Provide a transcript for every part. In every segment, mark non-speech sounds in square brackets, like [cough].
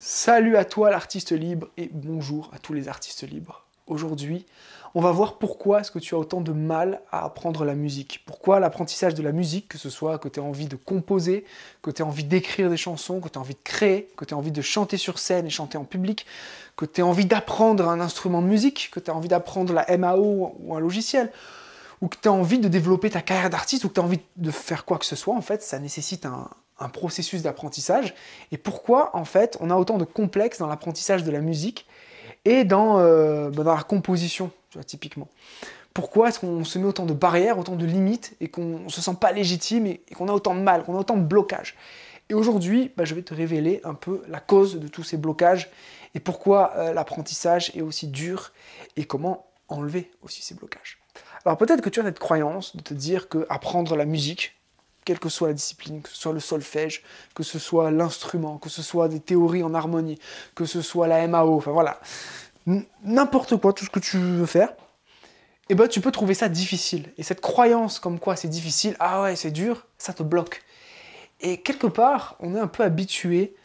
Salut à toi l'artiste libre et bonjour à tous les artistes libres. Aujourd'hui, on va voir pourquoi est-ce que tu as autant de mal à apprendre la musique. Pourquoi l'apprentissage de la musique, que ce soit que tu as envie de composer, que tu as envie d'écrire des chansons, que tu as envie de créer, que tu as envie de chanter sur scène et chanter en public, que tu as envie d'apprendre un instrument de musique, que tu as envie d'apprendre la MAO ou un logiciel, ou que tu as envie de développer ta carrière d'artiste, ou que tu as envie de faire quoi que ce soit, en fait, ça nécessite un, un processus d'apprentissage et pourquoi en fait on a autant de complexes dans l'apprentissage de la musique et dans, euh, bah, la composition, typiquement. Pourquoi est-ce qu'on se met autant de barrières, autant de limites et qu'on se sent pas légitime et, qu'on a autant de mal, qu'on a autant de blocages Et aujourd'hui, bah, je vais te révéler un peu la cause de tous ces blocages et pourquoi euh, l'apprentissage est aussi dur et comment enlever aussi ces blocages. Alors peut-être que tu as cette croyance de te dire que apprendre la musique, quelle que soit la discipline, que ce soit le solfège, que ce soit l'instrument, que ce soit des théories en harmonie, que ce soit la MAO, enfin voilà, n'importe quoi, tout ce que tu veux faire, eh ben tu peux trouver ça difficile. Et cette croyance comme quoi c'est difficile, ah ouais c'est dur, ça te bloque. Et quelque part, on est un peu habitué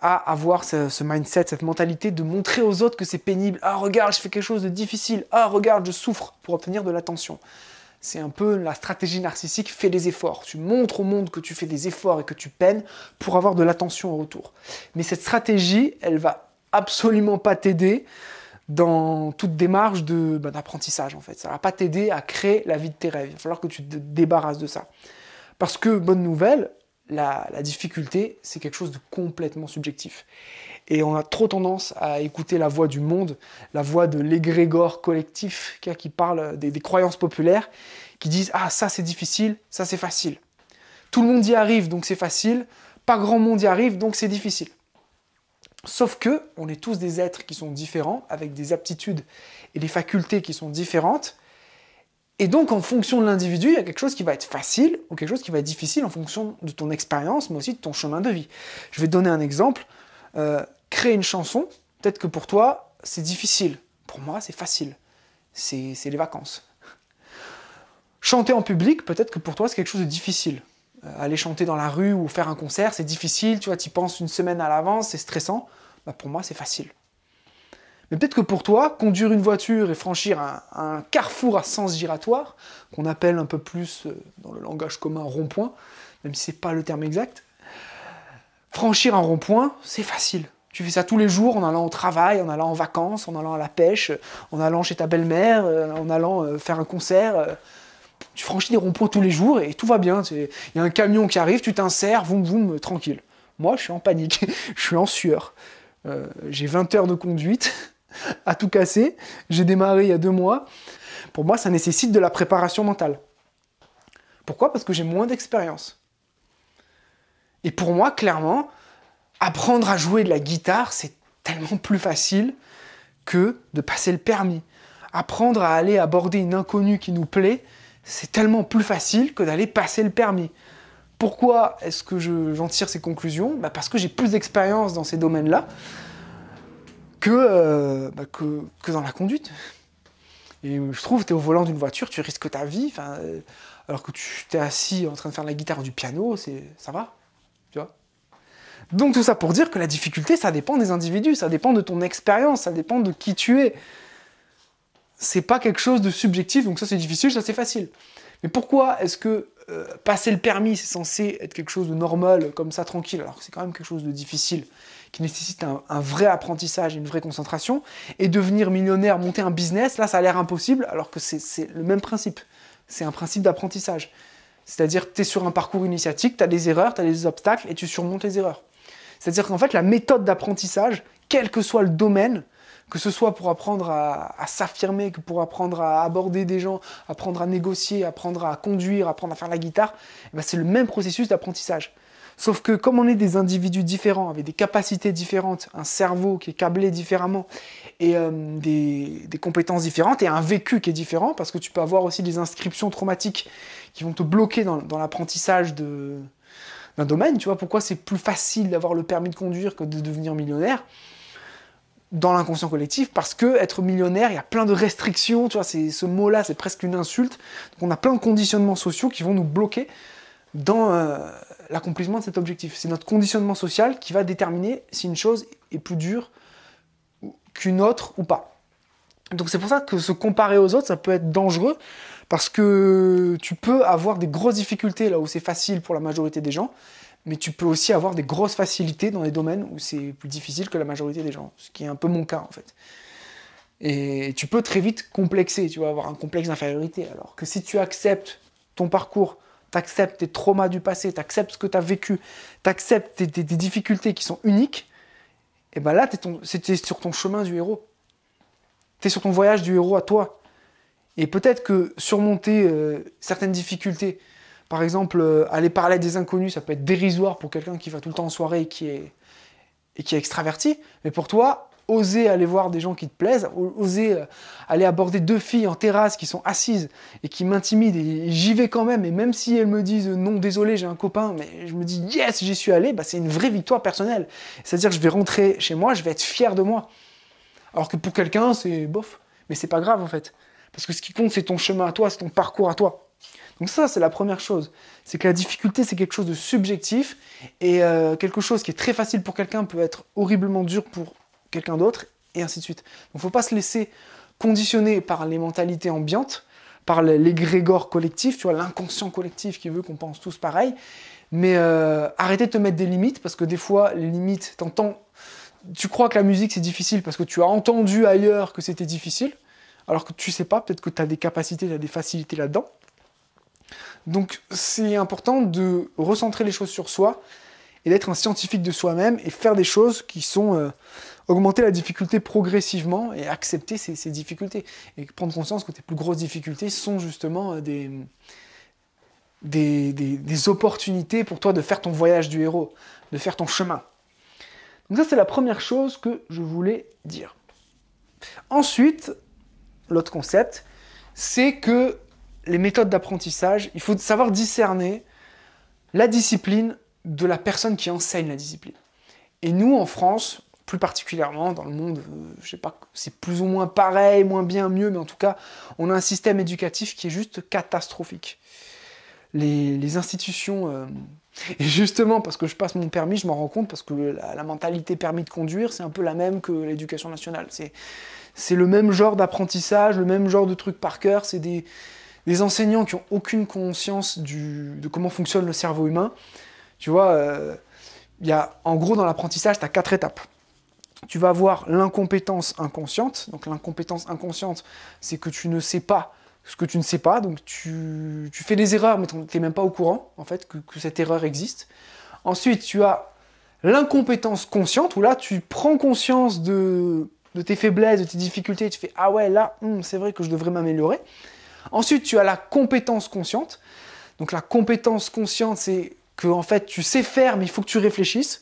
à avoir ce, ce, mindset, cette mentalité de montrer aux autres que c'est pénible. Ah regarde, je fais quelque chose de difficile. Ah regarde, je souffre pour obtenir de l'attention. C'est un peu la stratégie narcissique, fais des efforts. Tu montres au monde que tu fais des efforts et que tu peines pour avoir de l'attention en retour. Mais cette stratégie, elle va absolument pas t'aider dans toute démarche de, bah, d'apprentissage en fait. Ça va pas t'aider à créer la vie de tes rêves. Il va falloir que tu te débarrasses de ça. Parce que, bonne nouvelle, la difficulté, c'est quelque chose de complètement subjectif. Et on a trop tendance à écouter la voix du monde, la voix de l'égrégore collectif qui parle des, croyances populaires, qui disent Ah, ça c'est difficile, ça c'est facile. Tout le monde y arrive, donc c'est facile. Pas grand monde y arrive, donc c'est difficile. Sauf que on est tous des êtres qui sont différents, avec des aptitudes et des facultés qui sont différentes. Et donc, en fonction de l'individu, il y a quelque chose qui va être facile ou quelque chose qui va être difficile en fonction de ton expérience, mais aussi de ton chemin de vie. Je vais donner un exemple. Euh, créer une chanson, peut-être que pour toi, c'est difficile. Pour moi, c'est facile. C'est les vacances. Chanter en public, peut-être que pour toi, c'est quelque chose de difficile. Euh, aller chanter dans la rue ou faire un concert, c'est difficile. Tu vois, tu penses une semaine à l'avance, c'est stressant. Bah, pour moi, c'est facile. Mais peut-être que pour toi, conduire une voiture et franchir un, carrefour à sens giratoire, qu'on appelle un peu plus euh, dans le langage commun rond-point, même si c'est pas le terme exact, franchir un rond-point, c'est facile. Tu fais ça tous les jours en allant au travail, en allant en vacances, en allant à la pêche, en allant chez ta belle-mère, euh, en allant euh, faire un concert. Euh, tu franchis des ronds tous les jours et tout va bien. Il y a un camion qui arrive, tu t'insères, voum boum, tranquille. Moi, je suis en panique, [laughs] je suis en sueur. j'ai 20 heures de conduite [laughs] à tout casser, j'ai démarré il y a deux mois. Pour moi, ça nécessite de la préparation mentale. Pourquoi Parce que j'ai moins d'expérience. Et pour moi, clairement, apprendre à jouer de la guitare, c'est tellement plus facile que de passer le permis. Apprendre à aller aborder une inconnue qui nous plaît, c'est tellement plus facile que d'aller passer le permis. Pourquoi est-ce que j'en tire ces conclusions bah, Parce que j'ai plus d'expérience dans ces domaines-là que, euh, bah, que, dans la conduite. Et je trouve, tu es au volant d'une voiture, tu risques ta vie, euh, alors que tu t'es assis en train de faire la guitare ou du piano, ça va. Tu vois donc tout ça pour dire que la difficulté, ça dépend des individus, ça dépend de ton expérience, ça dépend de qui tu es. C'est pas quelque chose de subjectif, donc ça c'est difficile, ça c'est facile. Mais pourquoi est-ce que euh, passer le permis, c'est censé être quelque chose de normal, comme ça, tranquille, alors que c'est quand même quelque chose de difficile, qui nécessite un, vrai apprentissage, une vraie concentration, et devenir millionnaire, monter un business, là ça a l'air impossible, alors que c'est le même principe. C'est un principe d'apprentissage. C'est-à-dire que tu es sur un parcours initiatique, tu as des erreurs, tu as des obstacles, et tu surmontes les erreurs. C'est-à-dire qu'en fait, la méthode d'apprentissage, quel que soit le domaine, que ce soit pour apprendre à, s'affirmer, que pour apprendre à aborder des gens, apprendre à négocier, apprendre à conduire, apprendre à faire la guitare, eh ben, c'est le même processus d'apprentissage. Sauf que comme on est des individus différents, avec des capacités différentes, un cerveau qui est câblé différemment, et euh, des, compétences différentes, et un vécu qui est différent, parce que tu peux avoir aussi des inscriptions traumatiques qui vont te bloquer dans l'apprentissage de, d'un domaine, tu vois, pourquoi c'est plus facile d'avoir le permis de conduire que de devenir millionnaire dans l'inconscient collectif, parce que être millionnaire, il y a plein de restrictions, tu vois, ce mot-là, c'est presque une insulte. Donc on a plein de conditionnements sociaux qui vont nous bloquer dans euh, l'accomplissement de cet objectif. C'est notre conditionnement social qui va déterminer si une chose est plus dure qu'une autre ou pas. Donc c'est pour ça que se comparer aux autres, ça peut être dangereux, parce que tu peux avoir des grosses difficultés là où c'est facile pour la majorité des gens, mais tu peux aussi avoir des grosses facilités dans les domaines où c'est plus difficile que la majorité des gens, ce qui est un peu mon cas en fait. Et tu peux très vite complexer, tu vas avoir un complexe d'infériorité, alors que si tu acceptes ton parcours, t'acceptes tes traumas du passé, t'acceptes ce que tu as vécu, t'acceptes tes, tes, difficultés qui sont uniques, et ben là, tu sur ton chemin du héros. T'es sur ton voyage du héros à toi. Et peut-être que surmonter euh, certaines difficultés, par exemple, euh, aller parler à des inconnus, ça peut être dérisoire pour quelqu'un qui va tout le temps en soirée et qui est, et qui est extraverti. Mais pour toi, oser aller voir des gens qui te plaisent, oser euh, aller aborder deux filles en terrasse qui sont assises et qui m'intimident et j'y vais quand même et même si elles me disent non désolé j'ai un copain mais je me dis yes j'y suis allé, bah, c'est une vraie victoire personnelle. C'est-à-dire que je vais rentrer chez moi, je vais être fier de moi. Alors que pour quelqu'un c'est bof, mais c'est pas grave en fait. Parce que ce qui compte, c'est ton chemin à toi, c'est ton parcours à toi. Donc ça, c'est la première chose. C'est que la difficulté, c'est quelque chose de subjectif. Et euh, quelque chose qui est très facile pour quelqu'un peut être horriblement dur pour quelqu'un d'autre, et ainsi de suite. Donc faut pas se laisser conditionner par les mentalités ambiantes, par l'égrégore collectif, tu vois, l'inconscient collectif qui veut qu'on pense tous pareil. Mais euh, arrêtez de te mettre des limites, parce que des fois, les limites, t'entends... Tu crois que la musique, c'est difficile parce que tu as entendu ailleurs que c'était difficile alors que tu sais pas, peut-être que tu as des capacités, tu as des facilités là-dedans. Donc c'est important de recentrer les choses sur soi et d'être un scientifique de soi-même et faire des choses qui sont euh, augmenter la difficulté progressivement et accepter ces, difficultés et prendre conscience que tes plus grosses difficultés sont justement euh, des, des opportunités pour toi de faire ton voyage du héros, de faire ton chemin. Donc ça c'est la première chose que je voulais dire. Ensuite, l'autre concept, c'est que les méthodes d'apprentissage, il faut savoir discerner la discipline de la personne qui enseigne la discipline. Et nous, en France, plus particulièrement dans le monde, euh, je sais pas, c'est plus ou moins pareil, moins bien, mieux, mais en tout cas, on a un système éducatif qui est juste catastrophique. Les, institutions, euh, [laughs] et justement parce que je passe mon permis, je m'en rends compte parce que la, la mentalité permis de conduire, c'est un peu la même que l'éducation nationale. C'est c'est le même genre d'apprentissage, le même genre de truc par cœur. C'est des, enseignants qui ont aucune conscience de comment fonctionne le cerveau humain. Tu vois, euh, y a, en gros, dans l'apprentissage, tu as quatre étapes. Tu vas avoir l'incompétence inconsciente. Donc, l'incompétence inconsciente, c'est que tu ne sais pas ce que tu ne sais pas. Donc, tu, fais des erreurs, mais tu n'es même pas au courant, en fait, que cette erreur existe. Ensuite, tu as l'incompétence consciente, où là, tu prends conscience de de tes faiblesses, de tes difficultés, tu fais ah ouais là, hmm, c'est vrai que je devrais m'améliorer. Ensuite, tu as la compétence consciente. Donc la compétence consciente, c'est que en fait tu sais faire, mais il faut que tu réfléchisses.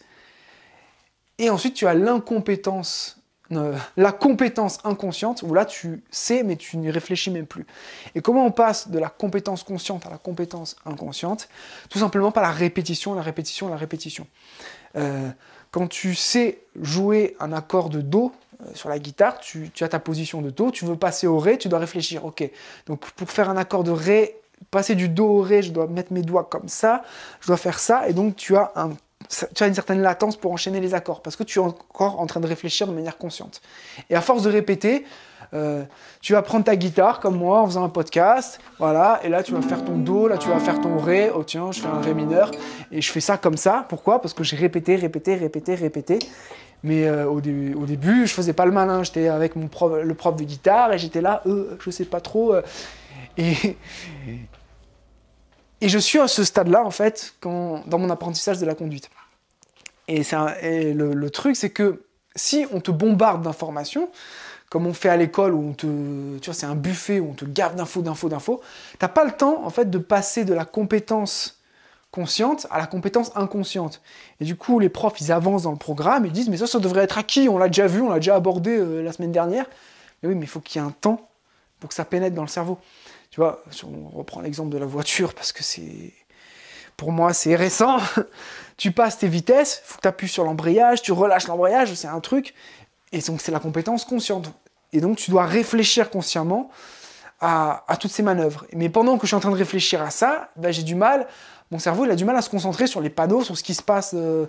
Et ensuite, tu as l'incompétence, euh, la compétence inconsciente, où là tu sais, mais tu n'y réfléchis même plus. Et comment on passe de la compétence consciente à la compétence inconsciente Tout simplement par la répétition, la répétition, la répétition. Euh, quand tu sais jouer un accord de Do, euh, sur la guitare, tu, as ta position de Do, tu veux passer au Ré, tu dois réfléchir, ok. Donc pour faire un accord de Ré, passer du Do au Ré, je dois mettre mes doigts comme ça, je dois faire ça, et donc tu as, une certaine latence pour enchaîner les accords, parce que tu es encore en train de réfléchir de manière consciente. Et à force de répéter, euh, tu vas prendre ta guitare comme moi en faisant un podcast, voilà, et là tu vas faire ton Do, là tu vas faire ton Ré, oh tiens, je fais un Ré mineur, et je fais ça comme ça, pourquoi Parce que j'ai répété, répété, répété, répété, mais euh, au, début, je ne je faisais pas le malin. J'étais avec mon le prof de guitare et j'étais là, je euh, je sais pas trop. Euh. et, et je suis à ce stade-là, en fait, dans mon apprentissage de la conduite. Et, ça, et le, truc, c'est que si on te bombarde d'informations, comme on fait à l'école, où on te, tu vois, c'est un buffet, où on te garde d'infos, d'infos, d'infos, t'as pas le temps, en fait, de passer de la compétence consciente à la compétence inconsciente. Et du coup, les profs, ils avancent dans le programme, ils disent, mais ça, ça devrait être acquis, on l'a déjà vu, on l'a déjà abordé euh, la semaine dernière. Mais oui, mais il faut qu'il y ait un temps pour que ça pénètre dans le cerveau. Tu vois, si on reprend l'exemple de la voiture, parce que c'est... Pour moi, c'est récent. [laughs] tu passes tes vitesses, faut que tu appuies sur l'embrayage, tu relâches l'embrayage, c'est un truc. Et donc, c'est la compétence consciente. Et donc, tu dois réfléchir consciemment à, toutes ces manœuvres. Mais pendant que je suis en train de réfléchir à ça, ben, j'ai du mal mon cerveau, il a du mal à se concentrer sur les panneaux, sur ce qui se passe euh,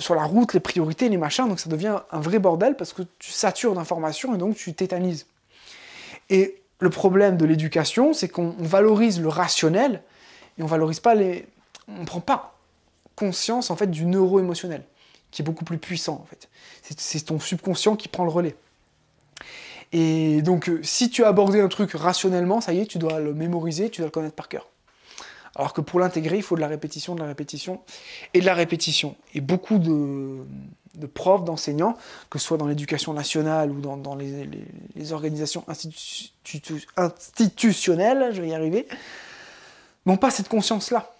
sur la route, les priorités, les machins. Donc ça devient un vrai bordel parce que tu satures d'informations et donc tu tétanises. Et le problème de l'éducation, c'est qu'on valorise le rationnel et on valorise pas les, on prend pas conscience en fait du neuro-émotionnel qui est beaucoup plus puissant en fait. C'est ton subconscient qui prend le relais. Et donc, euh, si tu as abordé un truc rationnellement, ça y est, tu dois le mémoriser, tu dois le connaître par cœur. Alors que pour l'intégrer, il faut de la répétition, de la répétition et de la répétition. Et beaucoup de, profs, d'enseignants, que ce soit dans l'éducation nationale ou dans, les, organisations institutionnelles, je vais y arriver, n'ont pas cette conscience-là.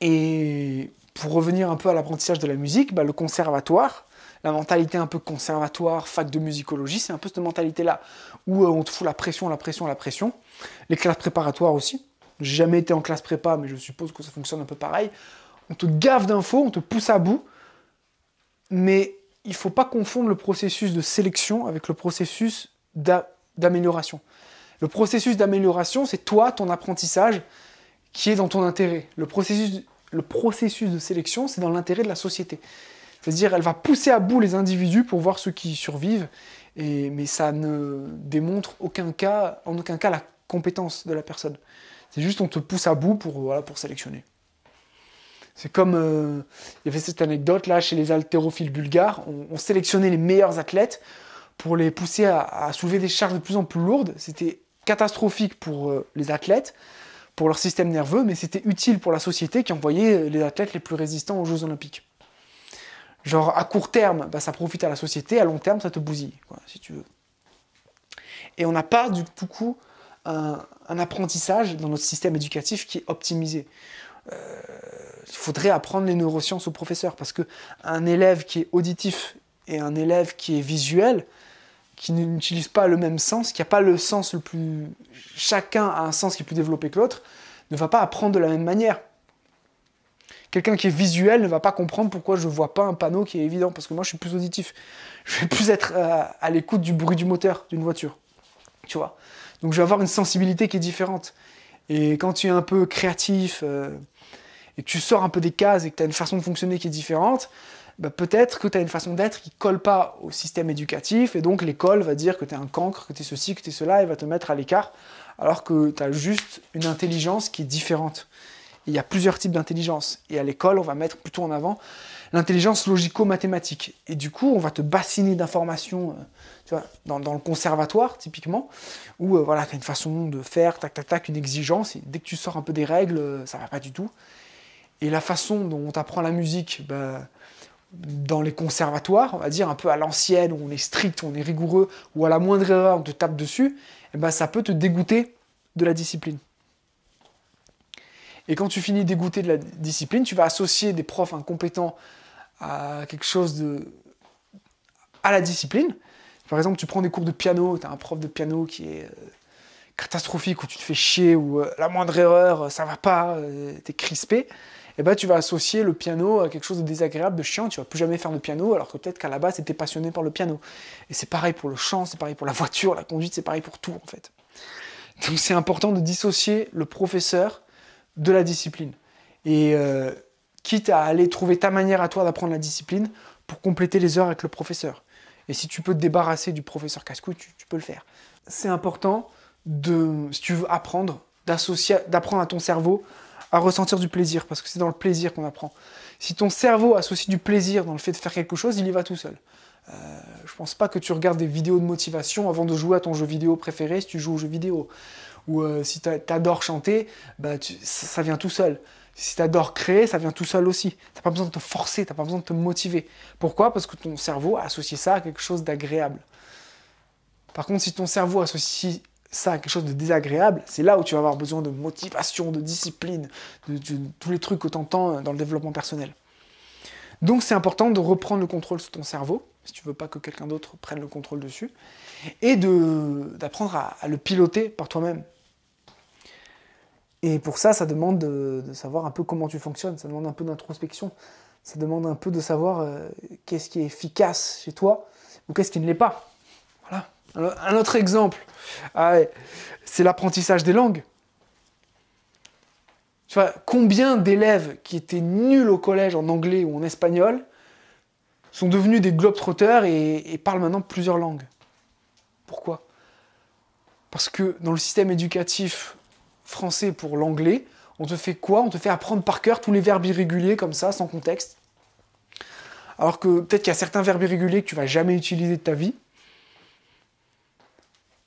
Et pour revenir un peu à l'apprentissage de la musique, bah le conservatoire, la mentalité un peu conservatoire, fac de musicologie, c'est un peu cette mentalité-là, où euh, on te fout la pression, la pression, la pression, les classes préparatoires aussi. J'ai jamais été en classe prépa, mais je suppose que ça fonctionne un peu pareil. On te gave d'infos, on te pousse à bout, mais il ne faut pas confondre le processus de sélection avec le processus d'amélioration. Le processus d'amélioration, c'est toi, ton apprentissage, qui est dans ton intérêt. Le processus, le processus de sélection, c'est dans l'intérêt de la société. C'est-à-dire, elle va pousser à bout les individus pour voir ceux qui survivent, et, mais ça ne démontre aucun cas, en aucun cas la compétence de la personne. C'est juste on te pousse à bout pour, voilà, pour sélectionner. C'est comme, euh, il y avait cette anecdote là chez les haltérophiles bulgares, on, sélectionnait les meilleurs athlètes pour les pousser à, soulever des charges de plus en plus lourdes. C'était catastrophique pour euh, les athlètes, pour leur système nerveux, mais c'était utile pour la société qui envoyait euh, les athlètes les plus résistants aux Jeux Olympiques. Genre à court terme, bah, ça profite à la société, à long terme, ça te bousille, si tu veux. Et on n'a pas du tout coup un, apprentissage dans notre système éducatif qui est optimisé. Il euh, faudrait apprendre les neurosciences aux professeurs parce que un élève qui est auditif et un élève qui est visuel, qui n'utilise pas le même sens, qui n'a pas le sens le plus. Chacun a un sens qui est plus développé que l'autre, ne va pas apprendre de la même manière. Quelqu'un qui est visuel ne va pas comprendre pourquoi je ne vois pas un panneau qui est évident, parce que moi je suis plus auditif. Je vais plus être euh, à l'écoute du bruit du moteur d'une voiture. Tu vois donc je vais avoir une sensibilité qui est différente. Et quand tu es un peu créatif euh, et que tu sors un peu des cases et que tu as une façon de fonctionner qui est différente, bah, peut-être que tu as une façon d'être qui colle pas au système éducatif et donc l'école va dire que tu es un cancre, que tu es ceci, que tu es cela et va te mettre à l'écart alors que tu as juste une intelligence qui est différente. Il y a plusieurs types d'intelligence. Et à l'école, on va mettre plutôt en avant l'intelligence logico-mathématique. Et du coup, on va te bassiner d'informations, euh, dans, le conservatoire, typiquement, où euh, voilà, tu as une façon de faire, tac, tac, tac, une exigence. Et dès que tu sors un peu des règles, euh, ça va pas du tout. Et la façon dont on t'apprend la musique, bah, dans les conservatoires, on va dire un peu à l'ancienne, où on est strict, on est rigoureux, où à la moindre erreur, on te tape dessus, bah, ça peut te dégoûter de la discipline. Et quand tu finis dégoûté de la discipline, tu vas associer des profs incompétents à quelque chose de. à la discipline. Par exemple, tu prends des cours de piano, tu as un prof de piano qui est euh, catastrophique, où tu te fais chier, où euh, la moindre erreur, euh, ça va pas, tu es crispé. Et eh bah, ben, tu vas associer le piano à quelque chose de désagréable, de chiant, tu vas plus jamais faire de piano, alors que peut-être qu'à la base, tu étais passionné par le piano. Et c'est pareil pour le chant, c'est pareil pour la voiture, la conduite, c'est pareil pour tout, en fait. Donc c'est important de dissocier le professeur de la discipline. Et euh, quitte à aller trouver ta manière à toi d'apprendre la discipline pour compléter les heures avec le professeur. Et si tu peux te débarrasser du professeur casse tu, peux le faire. C'est important de, si tu veux apprendre, d'associer, d'apprendre à ton cerveau à ressentir du plaisir, parce que c'est dans le plaisir qu'on apprend. Si ton cerveau associe du plaisir dans le fait de faire quelque chose, il y va tout seul. Je euh, je pense pas que tu regardes des vidéos de motivation avant de jouer à ton jeu vidéo préféré si tu joues au jeu vidéo ou euh, si bah, tu adores chanter, ça, vient tout seul. Si tu adores créer, ça vient tout seul aussi. Tu n'as pas besoin de te forcer, tu n'as pas besoin de te motiver. Pourquoi Parce que ton cerveau associe ça à quelque chose d'agréable. Par contre, si ton cerveau associe ça à quelque chose de désagréable, c'est là où tu vas avoir besoin de motivation, de discipline, de, tous les trucs que tu entends euh, dans le développement personnel. Donc c'est important de reprendre le contrôle sur ton cerveau, si tu ne veux pas que quelqu'un d'autre prenne le contrôle dessus, et d'apprendre à, le piloter par toi-même. Et pour ça, ça demande de, savoir un peu comment tu fonctionnes, ça demande un peu d'introspection, ça demande un peu de savoir euh, qu'est-ce qui est efficace chez toi ou qu'est-ce qui ne l'est pas. Voilà. Un, autre exemple, ah c'est l'apprentissage des langues. Tu vois, combien d'élèves qui étaient nuls au collège en anglais ou en espagnol sont devenus des globetrotters et parlent maintenant plusieurs langues Pourquoi Parce que dans le système éducatif français pour l'anglais. On te fait quoi On te fait apprendre par cœur tous les verbes irréguliers comme ça, sans contexte. Alors que peut-être qu'il y a certains verbes irréguliers que tu vas jamais utiliser de ta vie.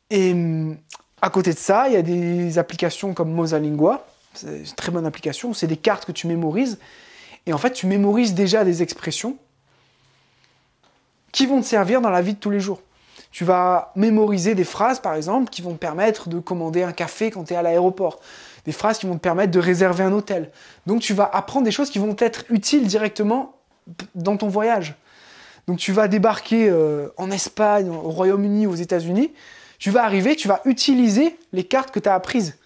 Et à côté de ça, il y a des applications comme Mosalingua. C'est une très bonne application. C'est des cartes que tu mémorises. Et en fait, tu mémorises déjà des expressions qui vont te servir dans la vie de tous les jours. Tu vas mémoriser des phrases, par exemple, qui vont te permettre de commander un café quand tu es à l'aéroport. Des phrases qui vont te permettre de réserver un hôtel. Donc tu vas apprendre des choses qui vont être utiles directement dans ton voyage. Donc tu vas débarquer euh, en Espagne, au Royaume-Uni, aux États-Unis. Tu vas arriver, tu vas utiliser les cartes que tu as apprises.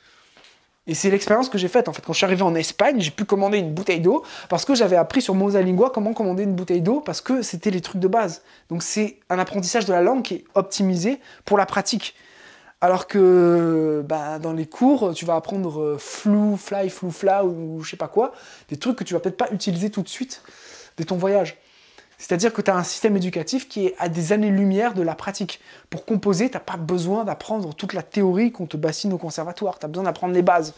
Et c'est l'expérience que j'ai faite en fait. Quand je suis arrivé en Espagne, j'ai pu commander une bouteille d'eau parce que j'avais appris sur Mosalingua comment commander une bouteille d'eau parce que c'était les trucs de base. Donc c'est un apprentissage de la langue qui est optimisé pour la pratique. Alors que bah, dans les cours, tu vas apprendre euh, flou, fly, flou, fla ou, je sais pas quoi, des trucs que tu vas peut-être pas utiliser tout de suite dès ton voyage. C'est-à-dire que tu as un système éducatif qui est à des années-lumière de la pratique. Pour composer, tu n'as pas besoin d'apprendre toute la théorie qu'on te bassine au conservatoire. Tu as besoin d'apprendre les bases,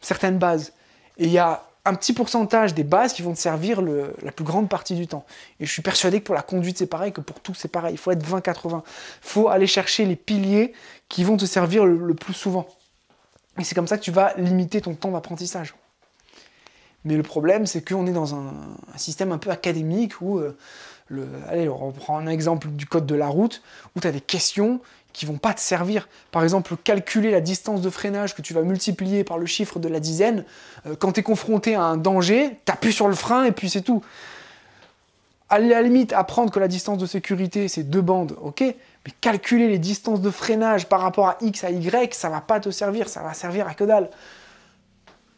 certaines bases. Et il y a un petit pourcentage des bases qui vont te servir la plus grande partie du temps. Et je suis persuadé que pour la conduite, c'est pareil, que pour tout, c'est pareil. Il faut être 20-80. Il faut aller chercher les piliers qui vont te servir le plus souvent. Et c'est comme ça que tu vas limiter ton temps d'apprentissage. Mais le problème, c'est qu'on est dans un, système un peu académique où, euh, allez, on prend un exemple du code de la route, où tu as des questions qui vont pas te servir. Par exemple, calculer la distance de freinage que tu vas multiplier par le chiffre de la dizaine, euh, quand tu es confronté à un danger, tu sur le frein et puis c'est tout. À la limite, apprendre que la distance de sécurité, c'est deux bandes, ok, mais calculer les distances de freinage par rapport à X, à Y, ça va pas te servir, ça va servir à que dalle.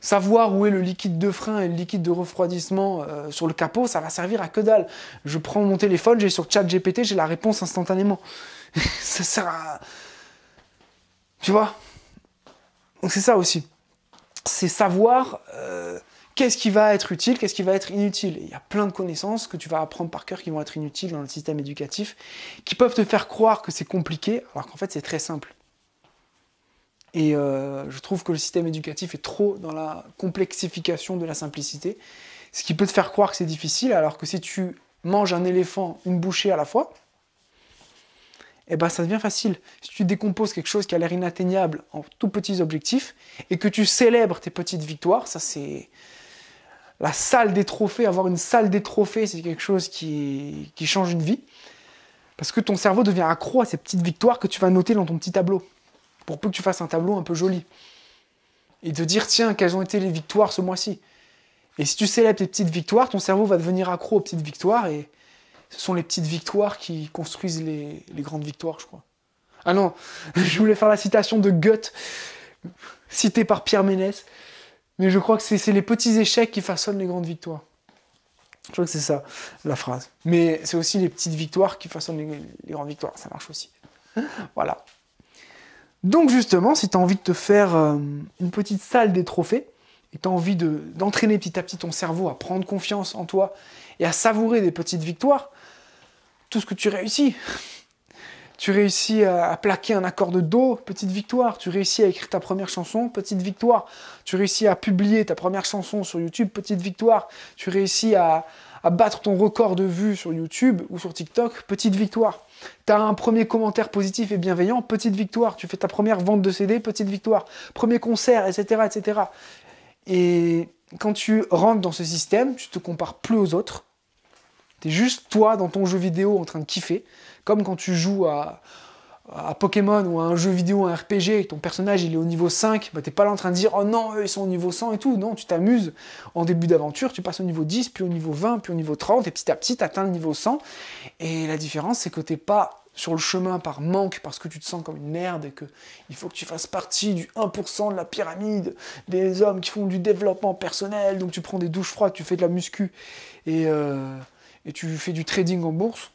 Savoir où est le liquide de frein et le liquide de refroidissement euh, sur le capot, ça va servir à que dalle. Je prends mon téléphone, j'ai sur chat GPT, j'ai la réponse instantanément. [laughs] ça sert à... Tu vois Donc c'est ça aussi. C'est savoir euh, qu'est-ce qui va être utile, qu'est-ce qui va être inutile. Il y a plein de connaissances que tu vas apprendre par cœur qui vont être inutiles dans le système éducatif, qui peuvent te faire croire que c'est compliqué, alors qu'en fait c'est très simple. Et euh, je trouve que le système éducatif est trop dans la complexification de la simplicité, ce qui peut te faire croire que c'est difficile, alors que si tu manges un éléphant une bouchée à la fois, eh ben ça devient facile. Si tu décomposes quelque chose qui a l'air inatteignable en tout petits objectifs et que tu célèbres tes petites victoires, ça c'est la salle des trophées. Avoir une salle des trophées, c'est quelque chose qui, qui change une vie parce que ton cerveau devient accro à ces petites victoires que tu vas noter dans ton petit tableau pour que tu fasses un tableau un peu joli. Et de dire, tiens, quelles ont été les victoires ce mois-ci. Et si tu célèbres tes petites victoires, ton cerveau va devenir accro aux petites victoires et ce sont les petites victoires qui construisent les, grandes victoires, je crois. Ah non, [laughs] je voulais faire la citation de Goethe, citée par Pierre Ménès, mais je crois que c'est les petits échecs qui façonnent les grandes victoires. Je crois que c'est ça la phrase. Mais c'est aussi les petites victoires qui façonnent les grandes victoires, ça marche aussi. [laughs] voilà. Donc justement, si tu as envie de te faire euh, une petite salle des trophées, et tu as envie d'entraîner petit à petit ton cerveau à prendre confiance en toi et à savourer des petites victoires, tout ce que tu réussis, tu réussis à, plaquer un accord de dos, petite victoire. Tu réussis à écrire ta première chanson, petite victoire. Tu réussis à publier ta première chanson sur YouTube, petite victoire. Tu réussis à, à battre ton record de vues sur YouTube ou sur TikTok, petite victoire. Tu as un premier commentaire positif et bienveillant, petite victoire. Tu fais ta première vente de CD, petite victoire. Premier concert, etc. etc. Et quand tu rentres dans ce système, tu te compares plus aux autres. Tu es juste toi dans ton jeu vidéo en train de kiffer. Comme quand tu joues à, à Pokémon ou à un jeu vidéo, un RPG, et ton personnage il est au niveau 5, bah t'es pas là en train de dire oh non, eux ils sont au niveau 100 et tout. Non, tu t'amuses en début d'aventure, tu passes au niveau 10, puis au niveau 20, puis au niveau 30, et petit à petit atteins le niveau 100. Et la différence c'est que t'es pas sur le chemin par manque parce que tu te sens comme une merde et que il faut que tu fasses partie du 1% de la pyramide des hommes qui font du développement personnel, donc tu prends des douches froides, tu fais de la muscu et, euh, et tu fais du trading en bourse.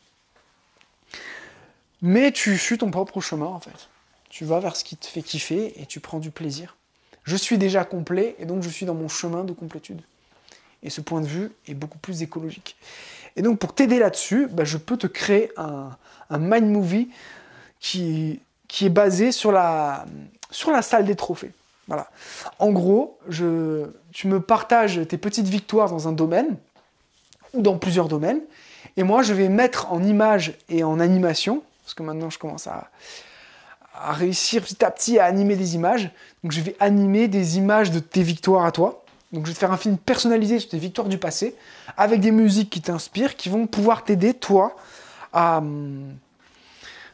Mais tu suis ton propre chemin en fait. Tu vas vers ce qui te fait kiffer et tu prends du plaisir. Je suis déjà complet et donc je suis dans mon chemin de complétude. Et ce point de vue est beaucoup plus écologique. Et donc pour t'aider là-dessus, bah, je peux te créer un, mind movie qui, est basé sur la, salle des trophées. Voilà. En gros, tu me partages tes petites victoires dans un domaine ou dans plusieurs domaines, et moi je vais mettre en image et en animation parce que maintenant je commence à, réussir petit à petit à animer des images. Donc je vais animer des images de tes victoires à toi. Donc je vais te faire un film personnalisé sur tes victoires du passé, avec des musiques qui t'inspirent, qui vont pouvoir t'aider, toi, à, hum,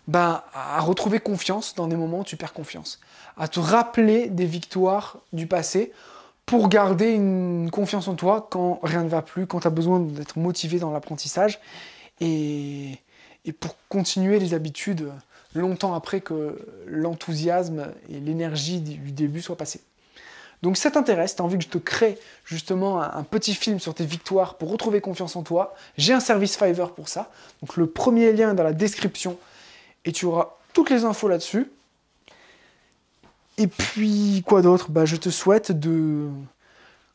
ben, à retrouver confiance dans des moments où tu perds confiance. À te rappeler des victoires du passé pour garder une confiance en toi quand rien ne va plus, quand tu as besoin d'être motivé dans l'apprentissage. Et et pour continuer les habitudes longtemps après que l'enthousiasme et l'énergie du début soient passés. Donc si ça t'intéresse, tu as envie que je te crée justement un, petit film sur tes victoires pour retrouver confiance en toi, j'ai un service Fiverr pour ça. Donc le premier lien est dans la description et tu auras toutes les infos là-dessus. Et puis quoi d'autre bah, Je te souhaite de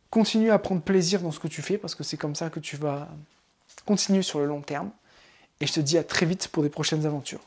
continuer à prendre plaisir dans ce que tu fais parce que c'est comme ça que tu vas continuer sur le long terme. Et je te dis à très vite pour des prochaines aventures.